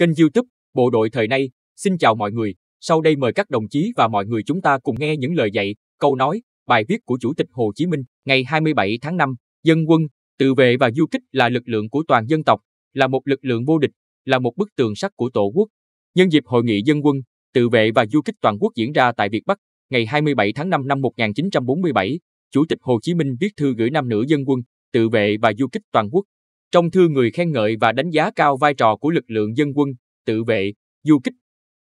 Kênh youtube Bộ đội thời nay, xin chào mọi người. Sau đây mời các đồng chí và mọi người chúng ta cùng nghe những lời dạy, câu nói, bài viết của Chủ tịch Hồ Chí Minh ngày 27 tháng 5. Dân quân, tự vệ và du kích là lực lượng của toàn dân tộc, là một lực lượng vô địch, là một bức tường sắt của Tổ quốc. Nhân dịp hội nghị dân quân, tự vệ và du kích toàn quốc diễn ra tại Việt Bắc ngày 27 tháng 5 năm 1947, Chủ tịch Hồ Chí Minh viết thư gửi nam nữ dân quân, tự vệ và du kích toàn quốc trong thư người khen ngợi và đánh giá cao vai trò của lực lượng dân quân, tự vệ, du kích.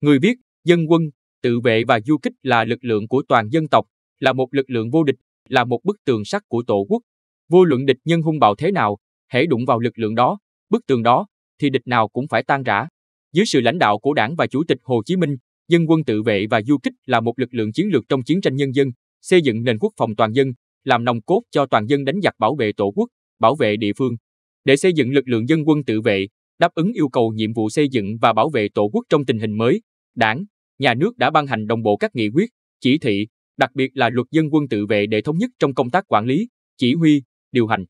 Người viết, dân quân, tự vệ và du kích là lực lượng của toàn dân tộc, là một lực lượng vô địch, là một bức tường sắt của tổ quốc. Vô luận địch nhân hung bạo thế nào, hễ đụng vào lực lượng đó, bức tường đó, thì địch nào cũng phải tan rã. Dưới sự lãnh đạo của đảng và Chủ tịch Hồ Chí Minh, dân quân tự vệ và du kích là một lực lượng chiến lược trong chiến tranh nhân dân, xây dựng nền quốc phòng toàn dân, làm nòng cốt cho toàn dân đánh giặc bảo vệ tổ quốc, bảo vệ địa phương để xây dựng lực lượng dân quân tự vệ, đáp ứng yêu cầu nhiệm vụ xây dựng và bảo vệ Tổ quốc trong tình hình mới. Đảng, nhà nước đã ban hành đồng bộ các nghị quyết, chỉ thị, đặc biệt là luật dân quân tự vệ để thống nhất trong công tác quản lý, chỉ huy, điều hành.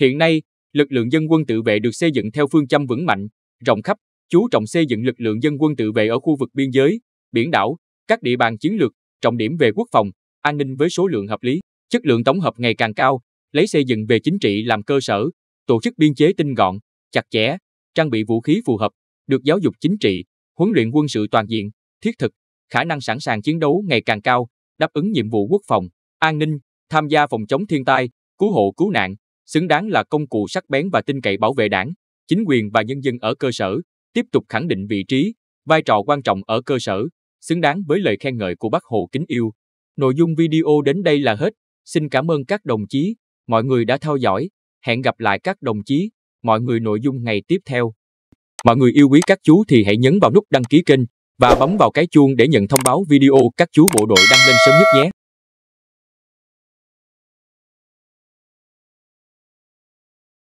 Hiện nay, lực lượng dân quân tự vệ được xây dựng theo phương châm vững mạnh, rộng khắp, chú trọng xây dựng lực lượng dân quân tự vệ ở khu vực biên giới, biển đảo, các địa bàn chiến lược, trọng điểm về quốc phòng, an ninh với số lượng hợp lý, chất lượng tổng hợp ngày càng cao, lấy xây dựng về chính trị làm cơ sở, tổ chức biên chế tinh gọn, chặt chẽ, trang bị vũ khí phù hợp, được giáo dục chính trị, huấn luyện quân sự toàn diện, thiết thực, khả năng sẵn sàng chiến đấu ngày càng cao, đáp ứng nhiệm vụ quốc phòng, an ninh, tham gia phòng chống thiên tai, cứu hộ cứu nạn, xứng đáng là công cụ sắc bén và tin cậy bảo vệ đảng, chính quyền và nhân dân ở cơ sở, tiếp tục khẳng định vị trí, vai trò quan trọng ở cơ sở, xứng đáng với lời khen ngợi của bác Hồ kính yêu. Nội dung video đến đây là hết. Xin cảm ơn các đồng chí, mọi người đã theo dõi. Hẹn gặp lại các đồng chí, mọi người nội dung ngày tiếp theo. Mọi người yêu quý các chú thì hãy nhấn vào nút đăng ký kênh và bấm vào cái chuông để nhận thông báo video các chú bộ đội đăng lên sớm nhất nhé.